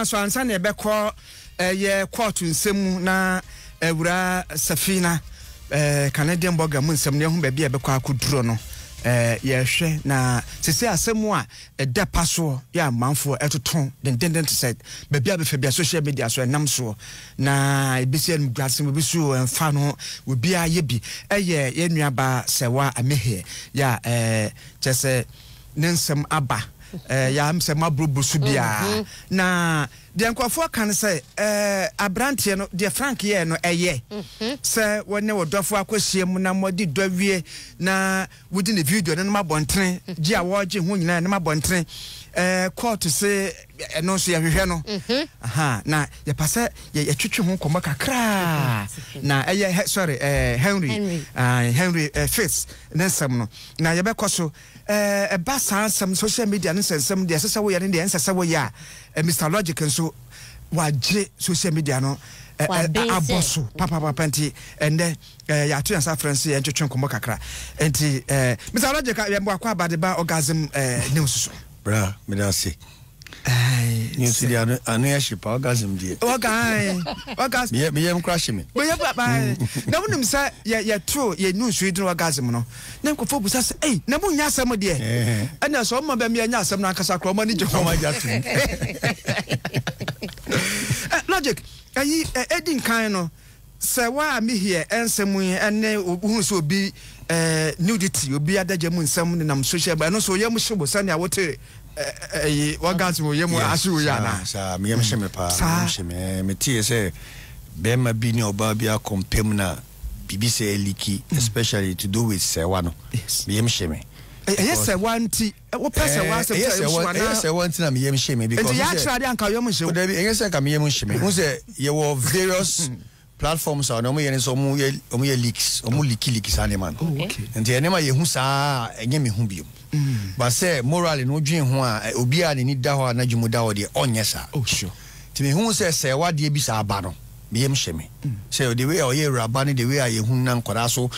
nyinaa nso ansa na ɛbɛkɔ ɛyɛ kɔɔto nsɛm mu na awura safina ɛɛ eh, canadian burger mu nsɛm na ɛho baabi a ɛbɛkɔ akɔduro no ɛɛ eh, yɛhwɛ na sisi asɛm a ɛda pa soɔ yɛ amanfoɔ ɛtoto dendenden te sɛ baabi a bɛfɛ bi a social media so ɛnam soɔ na ebi si ɛnum gba asɛm ebi si ɛnfa no obi ayɛ bi ɛyɛ yɛn nuaba sɛwa amehe yɛ a ɛɛ eh, kyɛ sɛ ne nsɛm aba. Eh, yam sɛ maburobu so biara mm-hmm. na deɛ nkurɔfoɔ ka no sɛ eh, aberanteɛ no deɛ frank yɛɛ no ɛyɛ mm-hmm. sɛ wɔne wɔdɔfoɔ akɔhyia mu na mɔde dɔ wie na wodi ne video ne no mabɔntene gye a wɔregye ho nyinaa ne mabɔntene ɛɛ eh, court se ɛno nso yɛhwehwɛ no mhm. na yɛpa sɛ yɛtwitwe ho nkɔmmɔ kakraa mhm. na ɛyɛ sorry ɛɛ eh, henry henry ah, eh, fitz ne nsɛm no na yɛbɛkɔ so ɛɛ ɛba saa nsɛm social media ne nsɛnsɛm deɛ ɛsɛ sɛ woyɛ ne deɛ ɛnsɛ sɛ woyɛ a mr logic nso wagye social media no abɔ so papapapa mhm. nti ɛnɛ yɛato yɛnsa frɛ nso yɛntwetwe nkɔmmɔ kakra nti mr logic yɛmbɔakɔ abadeba orgasm ne nsusu bra mede ase ano yɛhye pa wogasm deɛmeyɛm oh, kora hye me na wonim sɛ yɛtoro yɛnu nsu yi dene wagasm no na nkɔfo bu sa sɛ ei na monnya asɛm deɛ ɛna sɛ ɔma bɛm yɛnya asɛm no ankasa kora ɔma no gye hɔ logic ɛyi ɛdi nkan no sɛ waa mehiɛ ɛnsɛm yi ɛne wohu sɛ obi ɛɛ eh, nudity obi adagya mu nsɛm nenam social media ɛno nso oyɛ mu hyew sani awote ɛyi wɔgas mu oyɛ mu ahyew yɛ ana. saa mi yɛ mu hyɛ mi paa saa mi hyɛ mi tie sɛ bɛrima bi ne ɔbaa bi akɔ mpɛm na bibi sɛ eliki hmm. especially to do with sɛwa no mi yɛ mu hyɛ mi. Eh, ɛyɛ sɛwa nti eh, wopɛ sɛwa sɛ ɛyɛ sɛwa nti na mi yɛ mu hyɛ mi. nti yɛ akyerɛ adi anka yɛ mu hyɛ mu. ɛyɛ sɛ ka mi yɛ mu hyɛ mi n sɛ yɛ wɔ various. Hmm platforms a na ɔmo yɛ ne sɛ ɔmo yɛ ɔmo yɛ leaks ɔmo oh. leaki leaki saa nneɛma no oh, nti nneɛma yɛ hu saa ɛnyɛ mi hu biom mm. basɛ morale na odwin ho a obi a n'ani da hɔ a n'adwuma da hɔ deɛ ɔnyɛ saa oh, nti mi hu sɛ sɛ wadeɛ bi saa ba no mi yɛm hyɛ mi mm. sɛ the way a ɔyɛ awuraba ne the way a yɛ hu na nkɔda so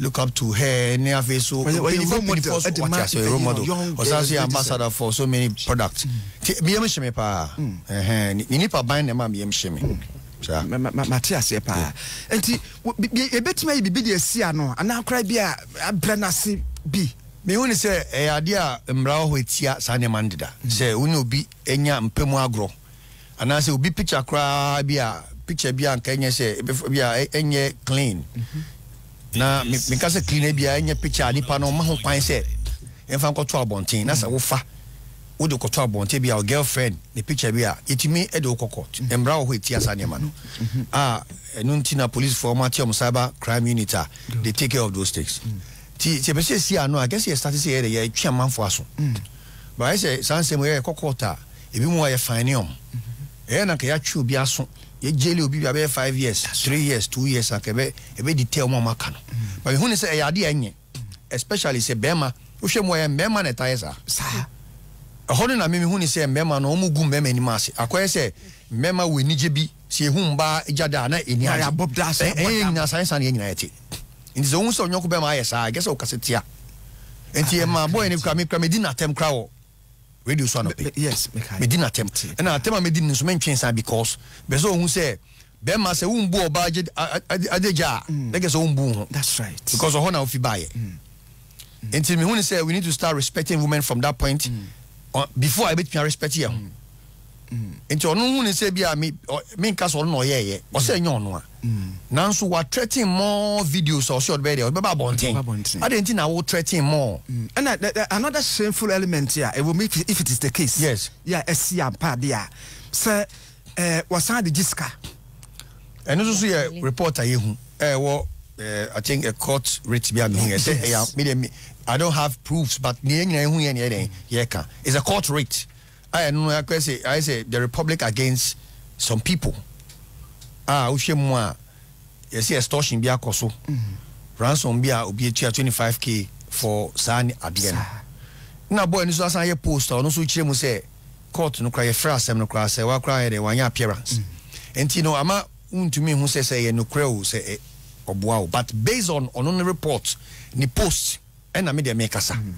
look up to her ne afei so mpanyinfo mpanyinfo so wate aso yɛ role model ɔsan so yɛ ambassador eh. for so many products mm. nti mi yɛm hyɛ mi paa ne mate aseɛ paa nti yɛbɛtumi ayɛ biribi de asi ano anaa bi a abrɛ no ase bi mehu ne sɛ ɛyɛ adeɛ a mmara hɔ ɛtia saa nneɛma no deda mm. sɛ wone obi nya mpɛ mu agorɔ anaasɛ obi picture koraa bi a picture bi a nka ɛnyɛ sɛ mm-hmm. bi a ɛnyɛ clean na meka sɛ clean bia ɛnyɛ picture a nipa no ma ho kwan sɛ ɛmfa nkɔto abɔnten na sɛ mm. wofa mm -hmm. wode kɔtɔ abɔnte bi a girlfriend ne picture bi a yɛtumi de wo kɔkɔ mmara wɔ hɔ ɛti asa nneɛma no a ɛno nti na policefoɔ ma te ɔm cyber crime unit a they take care of those things nti sɛ ɛpɛ sɛ ɛsi ano a gɛ sɛ yɛstarte sɛ yɛde yɛtwe amanfoɔ aso baɛ sɛ saa nsɛm yɛyɛ kɔkɔɔta a ebi mu a yɛfane ɔm ɛyɛ na nka yɛatwe obi aso yɛgyele obi bi abɛyɛ five years three years two years anka ɛbɛdi tɛ ɔm a maka no but mehu ne sɛ ɛyɛ adeɛ ɛnyɛ especially sɛ bɛrima wohwɛ mu a yɛ mmarima na ɛtayɛ saa ɛhɔ no na meme hu ne sɛ mmarima no ɔmo gu mmarima anim ase akɔyɛ sɛ mmarima wɔ anigye bi sɛ ɛhu mbaa gya daa na ɛni agyɛɛyɛ nyina saa ɛsa ne yɛ nyinaa nti sɛ wohu sɛ ɔnyɔko bɛma ayɛ saa ɛgɛ sɛ tia nti ah, ɛma bɔyɛ no kura mekura medi natɛm kra wɔ radio so anɔpɛ medi natɛm ɛna atɛm a medi no nso mentwe nsa because bɛ sɛ sɛ bɛrima sɛ wombu ɔbaa adagya a mm. ɛgɛ sɛ wombu ho because ɔhɔ na before a yɛbɛtumi arespect yɛ ho mm. mm. nti ɔno hu ne sɛ bi a menka sɛ ɔno na ɔyɛɛyɛ mm. ɔsɛ ɛnyɛ ɔno a nanso wa threaten more videos ɔsɛ ɔde bɛyɛ deɛ ɔde bɛba abɔnten ade nti na wo threaten more. ɛna another shameful element a ɛwɔ mu if it is the case. yes yɛ ɛsi ampaade a sɛ ɛɛ wɔsan de gye sika. ɛno nso so yɛ report a yɛhu ɛɛwɔ. uh, I think a court writ eh, me. I don't have proofs, but it's a court writ. I know I say I say the republic against some people. Ah, Ushemwa, you see extortion be a coso. Oh. Mm-hmm. Ransom be a obi twenty five k for San Adien. Na boy ni so asan ye post or no so chire mu say court no cry fra asem no cry say wa cry dey wanya appearance. Enti no ama untumi hu say say ye no cry say eh, ɔboa o but based on ɔno ne report ni post ɛna mi deɛ mi kasa hmm.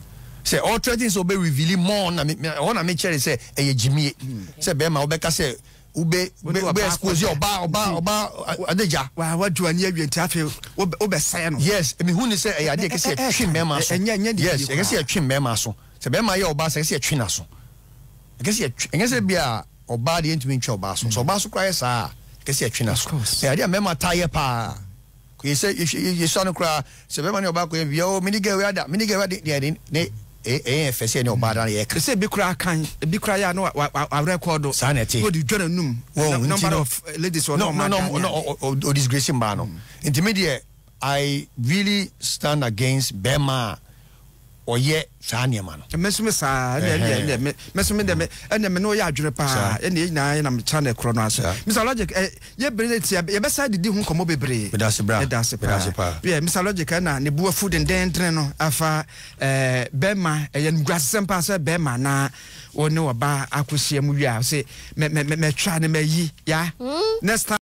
sɛ all threatens o bɛ reveal more na na mi kyerɛ sɛ ɛyɛ jimie hmm. sɛ bɛrima ɔbɛka sɛ ube ube expose ɔba ɔba hmm. ɔba adagya. wa wa ju ani awie nti afei o bɛ sɛn no. yes emi hu ni sɛ ɛyɛ adi ɛkɛsɛ ɛtwi mɛɛma so yes ɛkɛsɛ ɛtwi mɛɛma so sɛ bɛrima yɛ ɔba sɛ ɛkɛsɛ ɛtwi na so ɛkɛsɛ ɛtwi ɛkɛsɛ bi a ɔba deɛ ntumi ntwi ɔba so sɛ ɔba so kura yɛ saa ɛkɛsɛ so ɛyɛ adi ta yɛ paa. yɛsɛ yɛsɔ no koraa so bɛma ne ɔba kɔyɛ bia o mene gɛ ada mene gɛ wa deɛ ne ɛyɛ fɛ sɛ ne ɔba da no yɛka sɛ bi koraa kan bi koraa yɛ a na awerɛkɔɔ do saa na ɛte ɔde dwa nanum number of eh, ladies or no mbaa no No. nti me deɛ i really stand against bɛma a ɔyɛ saa nneɛma no mɛsome saa ɛnɛ mɛsome dɛ ɛnɛ me ne ɔyɛ adwene paa ɛne ɛnyinaa yɛnam channel korɔ no ase mr logic yɛbere no tia yɛbɛsa didi ho nkɔmmɔ bebree medase paa mr logic ɛna ne buafu dendendene no afa bɛrima ɛyɛ nogwasesɛm paa sɛ bɛrima na wɔne wɔba akɔhyia mu wie a sɛ mɛtwa ne mayi ya hmm? next time